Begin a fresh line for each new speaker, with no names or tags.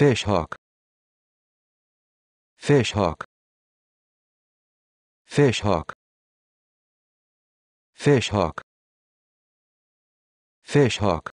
fish hook fish hook fish hook fish hook fish hook